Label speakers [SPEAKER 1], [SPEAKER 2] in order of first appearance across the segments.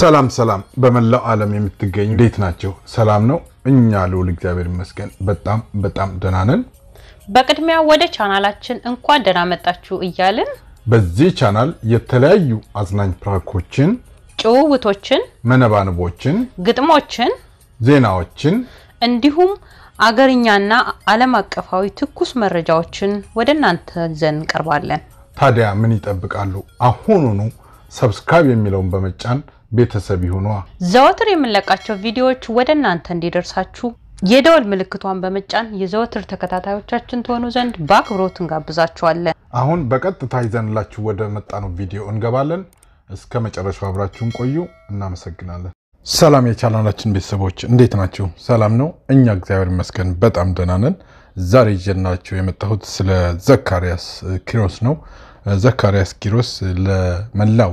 [SPEAKER 1] ሰላም ሰላም፣ በመላው ዓለም የምትገኙ እንዴት ናቸው? ሰላም ነው? እኛ ልውል እግዚአብሔር ይመስገን በጣም በጣም ደህና ነን። በቅድሚያ ወደ ቻናላችን እንኳን ደህና መጣችሁ እያልን በዚህ ቻናል የተለያዩ አዝናኝ ፕራኮችን ጭውውቶችን፣ መነባንቦችን፣ ግጥሞችን፣ ዜናዎችን እንዲሁም አገርኛና ዓለም አቀፋዊ ትኩስ መረጃዎችን ወደ እናንተ ይዘን እንቀርባለን። ታዲያ ምን ይጠብቃሉ? አሁኑኑ ሰብስክራይብ የሚለውን በመጫን ቤተሰብ ይሁኗ። ዘወትር የምንለቃቸው ቪዲዮዎች ወደ እናንተ እንዲደርሳችሁ የደወል ምልክቷን በመጫን የዘወትር ተከታታዮቻችን ትሆኑ ዘንድ በአክብሮት እንጋብዛችኋለን። አሁን በቀጥታ ይዘንላችሁ ወደ መጣነው ቪዲዮ እንገባለን። እስከ መጨረሻው አብራችሁን ቆዩ። እናመሰግናለን። ሰላም የቻናላችን ቤተሰቦች እንዴት ናቸው? ሰላም ነው። እኛ እግዚአብሔር ይመስገን በጣም ደህና ነን። ዛሬ ይዤላችሁ የመጣሁት ስለ ዘካርያስ ኪሮስ ነው። ዘካርያስ ኪሮስ ለመላው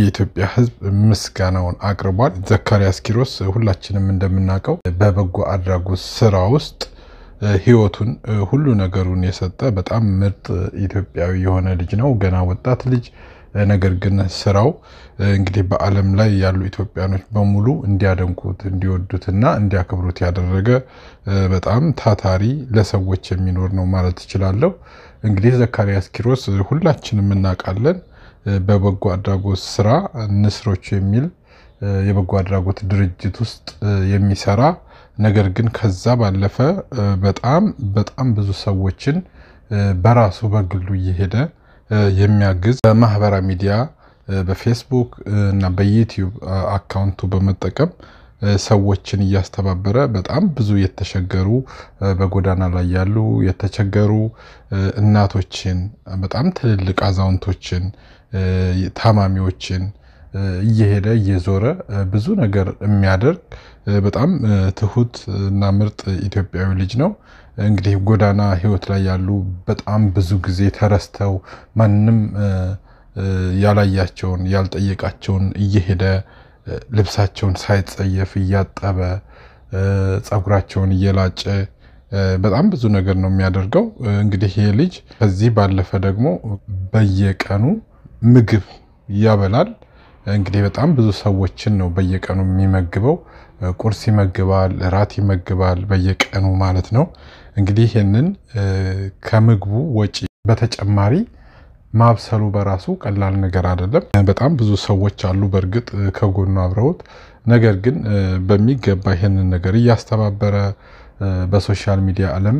[SPEAKER 1] የኢትዮጵያ ሕዝብ ምስጋናውን አቅርቧል። ዘካርያስ ኪሮስ ሁላችንም እንደምናውቀው በበጎ አድራጎት ስራ ውስጥ ህይወቱን ሁሉ ነገሩን የሰጠ በጣም ምርጥ ኢትዮጵያዊ የሆነ ልጅ ነው። ገና ወጣት ልጅ ነገር ግን ስራው እንግዲህ በዓለም ላይ ያሉ ኢትዮጵያኖች በሙሉ እንዲያደንቁት እንዲወዱትና እንዲያከብሩት ያደረገ በጣም ታታሪ ለሰዎች የሚኖር ነው ማለት እችላለሁ። እንግዲህ ዘካርያስ ኪሮስ ሁላችንም እናውቃለን። በበጎ አድራጎት ስራ ንስሮች የሚል የበጎ አድራጎት ድርጅት ውስጥ የሚሰራ ነገር ግን ከዛ ባለፈ በጣም በጣም ብዙ ሰዎችን በራሱ በግሉ እየሄደ የሚያግዝ በማህበራዊ ሚዲያ በፌስቡክ እና በዩቲዩብ አካውንቱ በመጠቀም ሰዎችን እያስተባበረ በጣም ብዙ የተቸገሩ በጎዳና ላይ ያሉ የተቸገሩ እናቶችን፣ በጣም ትልልቅ አዛውንቶችን ታማሚዎችን እየሄደ እየዞረ ብዙ ነገር የሚያደርግ በጣም ትሁት እና ምርጥ ኢትዮጵያዊ ልጅ ነው። እንግዲህ ጎዳና ህይወት ላይ ያሉ በጣም ብዙ ጊዜ ተረስተው ማንም ያላያቸውን ያልጠየቃቸውን እየሄደ ልብሳቸውን ሳይጸየፍ እያጠበ ጸጉራቸውን እየላጨ በጣም ብዙ ነገር ነው የሚያደርገው። እንግዲህ ይሄ ልጅ ከዚህ ባለፈ ደግሞ በየቀኑ ምግብ ያበላል። እንግዲህ በጣም ብዙ ሰዎችን ነው በየቀኑ የሚመግበው። ቁርስ ይመግባል፣ እራት ይመግባል በየቀኑ ማለት ነው። እንግዲህ ይህንን ከምግቡ ወጪ በተጨማሪ ማብሰሉ በራሱ ቀላል ነገር አይደለም። በጣም ብዙ ሰዎች አሉ በእርግጥ ከጎኑ አብረውት፣ ነገር ግን በሚገባ ይህንን ነገር እያስተባበረ በሶሻል ሚዲያ ዓለም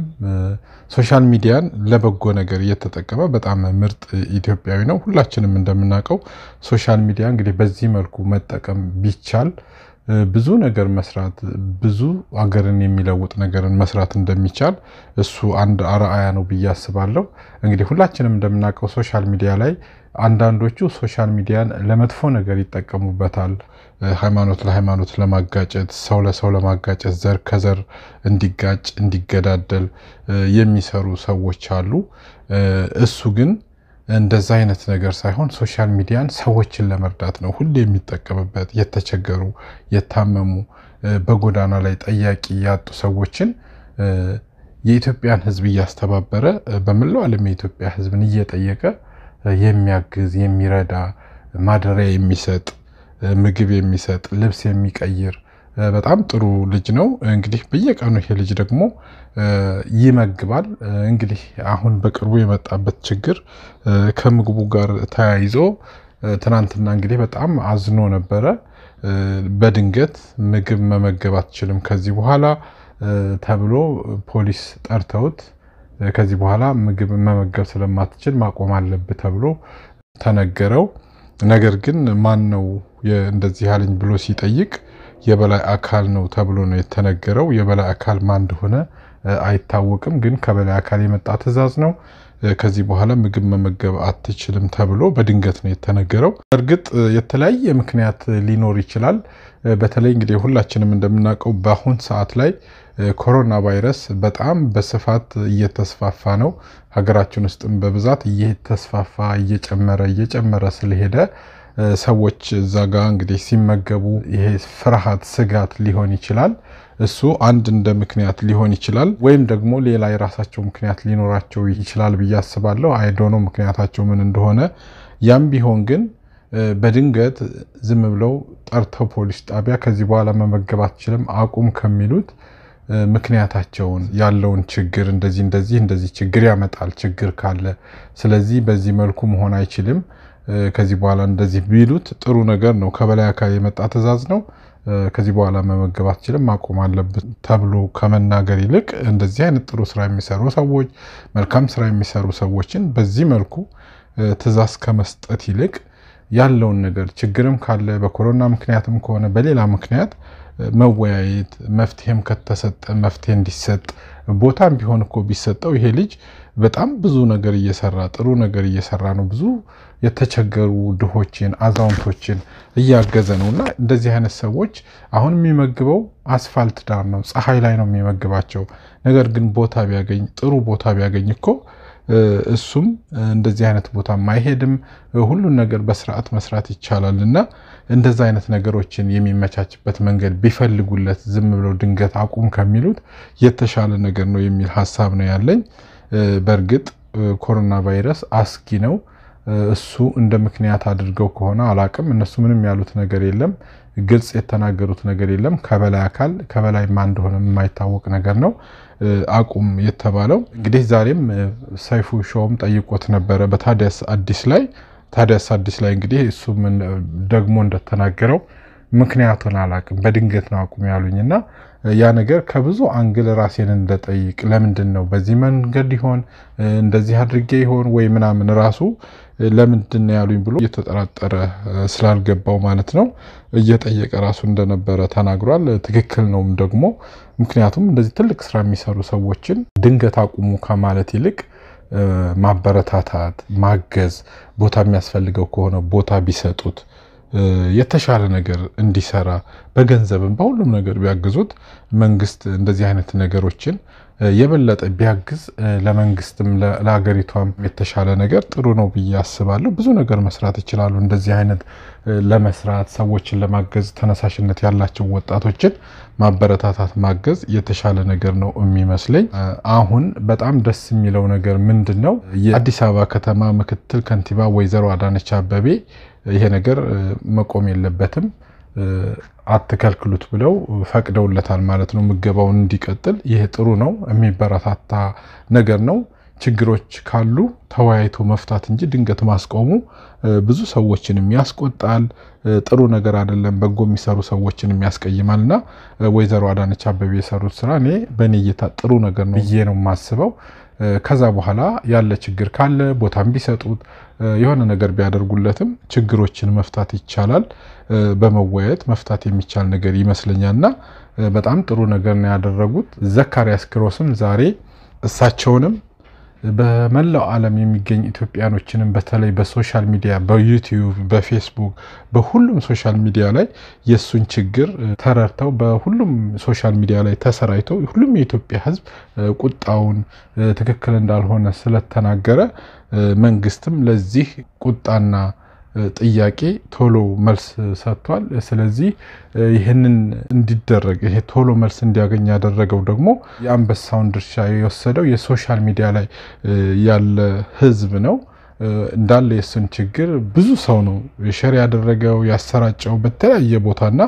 [SPEAKER 1] ሶሻል ሚዲያን ለበጎ ነገር እየተጠቀመ በጣም ምርጥ ኢትዮጵያዊ ነው። ሁላችንም እንደምናውቀው ሶሻል ሚዲያ እንግዲህ በዚህ መልኩ መጠቀም ቢቻል ብዙ ነገር መስራት ብዙ አገርን የሚለውጥ ነገርን መስራት እንደሚቻል እሱ አንድ አርአያ ነው ብዬ አስባለሁ። እንግዲህ ሁላችንም እንደምናውቀው ሶሻል ሚዲያ ላይ አንዳንዶቹ ሶሻል ሚዲያን ለመጥፎ ነገር ይጠቀሙበታል። ሃይማኖት ለሃይማኖት ለማጋጨት፣ ሰው ለሰው ለማጋጨት፣ ዘር ከዘር እንዲጋጭ እንዲገዳደል የሚሰሩ ሰዎች አሉ። እሱ ግን እንደዛ አይነት ነገር ሳይሆን ሶሻል ሚዲያን ሰዎችን ለመርዳት ነው ሁሌ የሚጠቀምበት። የተቸገሩ፣ የታመሙ፣ በጎዳና ላይ ጠያቂ ያጡ ሰዎችን የኢትዮጵያን ሕዝብ እያስተባበረ በመላው ዓለም የኢትዮጵያ ሕዝብን እየጠየቀ የሚያግዝ የሚረዳ ማደሪያ የሚሰጥ ምግብ የሚሰጥ ልብስ የሚቀይር በጣም ጥሩ ልጅ ነው። እንግዲህ በየቀኑ ይሄ ልጅ ደግሞ ይመግባል። እንግዲህ አሁን በቅርቡ የመጣበት ችግር ከምግቡ ጋር ተያይዞ ትናንትና እንግዲህ በጣም አዝኖ ነበረ። በድንገት ምግብ መመገብ አትችልም ከዚህ በኋላ ተብሎ ፖሊስ ጠርተውት ከዚህ በኋላ ምግብ መመገብ ስለማትችል ማቆም አለብህ ተብሎ ተነገረው። ነገር ግን ማን ነው እንደዚህ ያለኝ ብሎ ሲጠይቅ የበላይ አካል ነው ተብሎ ነው የተነገረው። የበላይ አካል ማን እንደሆነ አይታወቅም፣ ግን ከበላይ አካል የመጣ ትዕዛዝ ነው። ከዚህ በኋላ ምግብ መመገብ አትችልም ተብሎ በድንገት ነው የተነገረው። እርግጥ የተለያየ ምክንያት ሊኖር ይችላል። በተለይ እንግዲህ ሁላችንም እንደምናውቀው በአሁን ሰዓት ላይ ኮሮና ቫይረስ በጣም በስፋት እየተስፋፋ ነው። ሀገራችን ውስጥም በብዛት እየተስፋፋ እየጨመረ እየጨመረ ስለሄደ ሰዎች እዛ ጋ እንግዲህ ሲመገቡ ይሄ ፍርሃት፣ ስጋት ሊሆን ይችላል። እሱ አንድ እንደ ምክንያት ሊሆን ይችላል። ወይም ደግሞ ሌላ የራሳቸው ምክንያት ሊኖራቸው ይችላል ብዬ አስባለሁ። አይዶኖ ምክንያታቸው ምን እንደሆነ። ያም ቢሆን ግን በድንገት ዝም ብለው ጠርተው ፖሊስ ጣቢያ ከዚህ በኋላ መመገብ አትችልም አቁም ከሚሉት ምክንያታቸውን ያለውን ችግር እንደዚህ እንደዚህ እንደዚህ ችግር ያመጣል ችግር ካለ ስለዚህ በዚህ መልኩ መሆን አይችልም ከዚህ በኋላ እንደዚህ ቢሉት ጥሩ ነገር ነው። ከበላይ አካል የመጣ ትዕዛዝ ነው። ከዚህ በኋላ መመገብ አትችልም ማቆም አለብን ተብሎ ከመናገር ይልቅ እንደዚህ አይነት ጥሩ ስራ የሚሰሩ ሰዎች፣ መልካም ስራ የሚሰሩ ሰዎችን በዚህ መልኩ ትዕዛዝ ከመስጠት ይልቅ ያለውን ነገር ችግርም ካለ በኮሮና ምክንያትም ከሆነ በሌላ ምክንያት መወያየት መፍትሄም ከተሰጠ መፍትሄ እንዲሰጥ ቦታም ቢሆን እኮ ቢሰጠው ይሄ ልጅ በጣም ብዙ ነገር እየሰራ ጥሩ ነገር እየሰራ ነው። ብዙ የተቸገሩ ድሆችን፣ አዛውንቶችን እያገዘ ነው እና እንደዚህ አይነት ሰዎች አሁን የሚመግበው አስፋልት ዳር ነው፣ ፀሐይ ላይ ነው የሚመግባቸው። ነገር ግን ቦታ ቢያገኝ ጥሩ ቦታ ቢያገኝ እኮ እሱም እንደዚህ አይነት ቦታ ማይሄድም። ሁሉን ነገር በስርዓት መስራት ይቻላል እና እንደዛ አይነት ነገሮችን የሚመቻችበት መንገድ ቢፈልጉለት ዝም ብለው ድንገት አቁም ከሚሉት የተሻለ ነገር ነው የሚል ሀሳብ ነው ያለኝ። በእርግጥ ኮሮና ቫይረስ አስጊ ነው። እሱ እንደ ምክንያት አድርገው ከሆነ አላቅም። እነሱ ምንም ያሉት ነገር የለም፣ ግልጽ የተናገሩት ነገር የለም። ከበላይ አካል ከበላይ ማ እንደሆነ የማይታወቅ ነገር ነው አቁም የተባለው። እንግዲህ ዛሬም ሰይፉ ሾውም ጠይቆት ነበረ በታዲያስ አዲስ ላይ። ታዲያስ አዲስ ላይ እንግዲህ እሱ ደግሞ እንደተናገረው ምክንያቱን አላቅም፣ በድንገት ነው አቁም ያሉኝ እና ያ ነገር ከብዙ አንግል ራሴን እንደጠይቅ ለምንድን ነው በዚህ መንገድ ይሆን እንደዚህ አድርጌ ይሆን ወይ ምናምን ራሱ ለምንድን ነው ያሉኝ ብሎ እየተጠራጠረ ስላልገባው ማለት ነው እየጠየቀ ራሱ እንደነበረ ተናግሯል። ትክክል ነውም ደግሞ ምክንያቱም እንደዚህ ትልቅ ስራ የሚሰሩ ሰዎችን ድንገት አቁሙ ከማለት ይልቅ ማበረታታት፣ ማገዝ ቦታ የሚያስፈልገው ከሆነ ቦታ ቢሰጡት የተሻለ ነገር እንዲሰራ በገንዘብም በሁሉም ነገር ቢያግዙት መንግስት እንደዚህ አይነት ነገሮችን የበለጠ ቢያግዝ ለመንግስትም ለሀገሪቷም የተሻለ ነገር ጥሩ ነው ብዬ አስባለሁ። ብዙ ነገር መስራት ይችላሉ። እንደዚህ አይነት ለመስራት ሰዎችን ለማገዝ ተነሳሽነት ያላቸው ወጣቶችን ማበረታታት፣ ማገዝ የተሻለ ነገር ነው የሚመስለኝ። አሁን በጣም ደስ የሚለው ነገር ምንድን ነው? የአዲስ አበባ ከተማ ምክትል ከንቲባ ወይዘሮ አዳነች አበቤ ይሄ ነገር መቆም የለበትም አትከልክሉት ብለው ፈቅደውለታል ማለት ነው። ምገባውን እንዲቀጥል ይህ ጥሩ ነው፣ የሚበረታታ ነገር ነው። ችግሮች ካሉ ተወያይቶ መፍታት እንጂ ድንገት ማስቆሙ ብዙ ሰዎችንም ያስቆጣል፣ ጥሩ ነገር አይደለም፣ በጎ የሚሰሩ ሰዎችንም ያስቀይማል። እና ወይዘሮ አዳነች አበቤ የሰሩት ስራ እኔ በእኔ እይታ ጥሩ ነገር ነው ብዬ ነው የማስበው። ከዛ በኋላ ያለ ችግር ካለ ቦታም ቢሰጡት የሆነ ነገር ቢያደርጉለትም ችግሮችን መፍታት ይቻላል። በመወያየት መፍታት የሚቻል ነገር ይመስለኛልና በጣም ጥሩ ነገር ነው ያደረጉት። ዘካርያስ ኪሮስም ዛሬ እሳቸውንም በመላው ዓለም የሚገኝ ኢትዮጵያኖችንም በተለይ በሶሻል ሚዲያ በዩቲዩብ፣ በፌስቡክ፣ በሁሉም ሶሻል ሚዲያ ላይ የእሱን ችግር ተረድተው በሁሉም ሶሻል ሚዲያ ላይ ተሰራይተው ሁሉም የኢትዮጵያ ሕዝብ ቁጣውን ትክክል እንዳልሆነ ስለተናገረ መንግስትም ለዚህ ቁጣና ጥያቄ ቶሎ መልስ ሰጥቷል። ስለዚህ ይህንን እንዲደረግ ይሄ ቶሎ መልስ እንዲያገኝ ያደረገው ደግሞ የአንበሳውን ድርሻ የወሰደው የሶሻል ሚዲያ ላይ ያለ ህዝብ ነው። እንዳለ የሱን ችግር ብዙ ሰው ነው ሸር ያደረገው ያሰራጨው በተለያየ ቦታና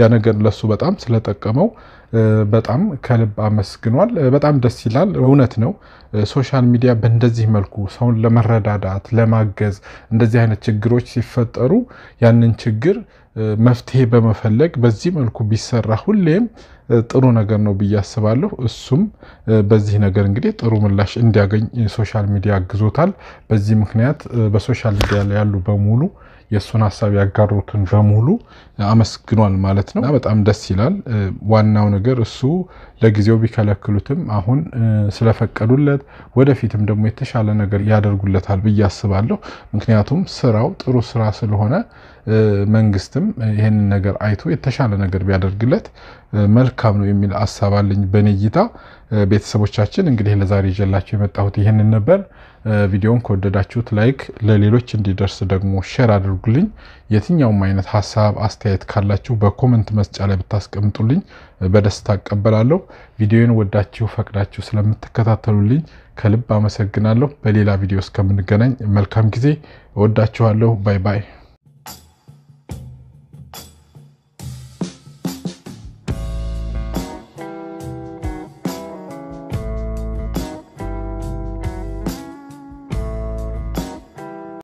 [SPEAKER 1] ያ ነገር ለሱ በጣም ስለጠቀመው በጣም ከልብ አመስግኗል። በጣም ደስ ይላል። እውነት ነው። ሶሻል ሚዲያ በእንደዚህ መልኩ ሰውን ለመረዳዳት ለማገዝ እንደዚህ አይነት ችግሮች ሲፈጠሩ ያንን ችግር መፍትሄ በመፈለግ በዚህ መልኩ ቢሰራ ሁሌም ጥሩ ነገር ነው ብዬ አስባለሁ። እሱም በዚህ ነገር እንግዲህ ጥሩ ምላሽ እንዲያገኝ ሶሻል ሚዲያ አግዞታል። በዚህ ምክንያት በሶሻል ሚዲያ ላይ ያሉ በሙሉ የእሱን ሀሳብ ያጋሩትን በሙሉ አመስግኗል ማለት ነው። በጣም ደስ ይላል። ዋናው ነገር እሱ ለጊዜው ቢከለክሉትም አሁን ስለፈቀዱለት ወደፊትም ደግሞ የተሻለ ነገር ያደርጉለታል ብዬ አስባለሁ። ምክንያቱም ስራው ጥሩ ስራ ስለሆነ መንግስትም ይህንን ነገር አይቶ የተሻለ ነገር ቢያደርግለት መልካም ነው የሚል አሳብ አለኝ በእኔ እይታ። ቤተሰቦቻችን እንግዲህ ለዛሬ ይዤላችሁ የመጣሁት ይህንን ነበር። ቪዲዮውን ከወደዳችሁት ላይክ፣ ለሌሎች እንዲደርስ ደግሞ ሼር አድርጉልኝ። የትኛውም አይነት ሀሳብ አስተያየት ካላችሁ በኮመንት መስጫ ላይ ብታስቀምጡልኝ በደስታ አቀበላለሁ ቪዲዮን ወዳችሁ ፈቅዳችሁ ስለምትከታተሉልኝ ከልብ አመሰግናለሁ። በሌላ ቪዲዮ እስከምንገናኝ መልካም ጊዜ። እወዳችኋለሁ። ባይ ባይ።